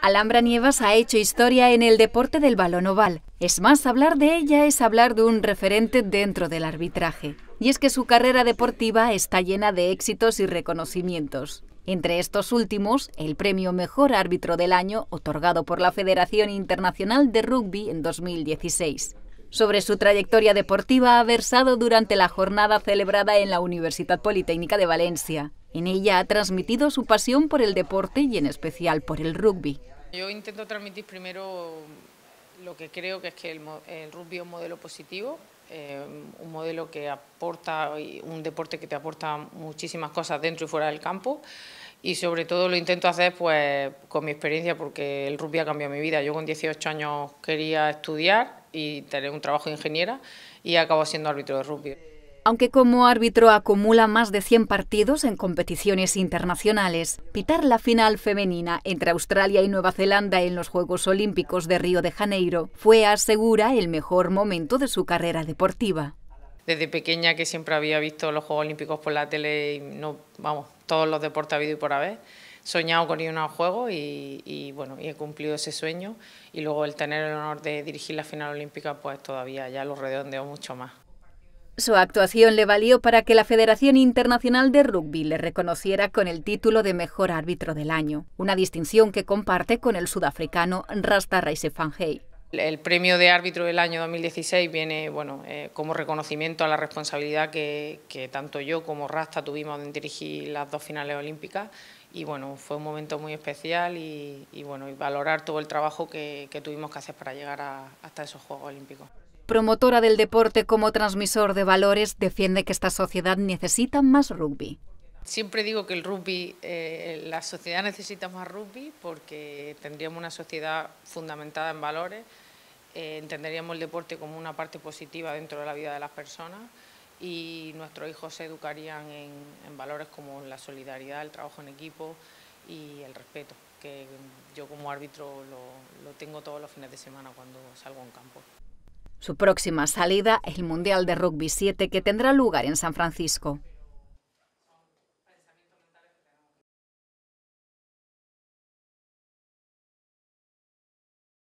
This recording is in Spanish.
Alhambra Nievas ha hecho historia en el deporte del balón oval. Es más, hablar de ella es hablar de un referente dentro del arbitraje. Y es que su carrera deportiva está llena de éxitos y reconocimientos. Entre estos últimos, el premio Mejor Árbitro del Año, otorgado por la Federación Internacional de Rugby en 2016. Sobre su trayectoria deportiva ha versado durante la jornada celebrada en la Universidad Politécnica de Valencia. En ella ha transmitido su pasión por el deporte y en especial por el rugby. Yo intento transmitir primero lo que creo que es que el, rugby es un modelo positivo, eh, un modelo que aporta, un deporte que te aporta muchísimas cosas dentro y fuera del campo y sobre todo lo intento hacer pues con mi experiencia porque el rugby ha cambiado mi vida. Yo con 18 años quería estudiar y tener un trabajo de ingeniera y acabo siendo árbitro de rugby. Aunque como árbitro acumula más de 100 partidos en competiciones internacionales, pitar la final femenina entre Australia y Nueva Zelanda en los Juegos Olímpicos de Río de Janeiro fue, asegura, el mejor momento de su carrera deportiva. Desde pequeña que siempre había visto los Juegos Olímpicos por la tele y no, vamos, todos los deportes habido y por haber, soñado con ir a un juego y, bueno, y he cumplido ese sueño y luego el tener el honor de dirigir la final olímpica pues todavía ya lo redondeo mucho más. Su actuación le valió para que la Federación Internacional de Rugby le reconociera con el título de Mejor Árbitro del Año, una distinción que comparte con el sudafricano Rasta Raise El premio de árbitro del año 2016 viene bueno, eh, como reconocimiento a la responsabilidad que, tanto yo como Rasta tuvimos en dirigir las dos finales olímpicas y bueno, fue un momento muy especial y, bueno, valorar todo el trabajo que, tuvimos que hacer para llegar hasta esos Juegos Olímpicos promotora del deporte como transmisor de valores, defiende que esta sociedad necesita más rugby. Siempre digo que el rugby, eh, la sociedad necesita más rugby porque tendríamos una sociedad fundamentada en valores, eh, entenderíamos el deporte como una parte positiva dentro de la vida de las personas y nuestros hijos se educarían en, valores como la solidaridad, el trabajo en equipo y el respeto, que yo como árbitro lo, lo tengo todos los fines de semana cuando salgo en campo. Su próxima salida es el Mundial de Rugby 7 que tendrá lugar en San Francisco.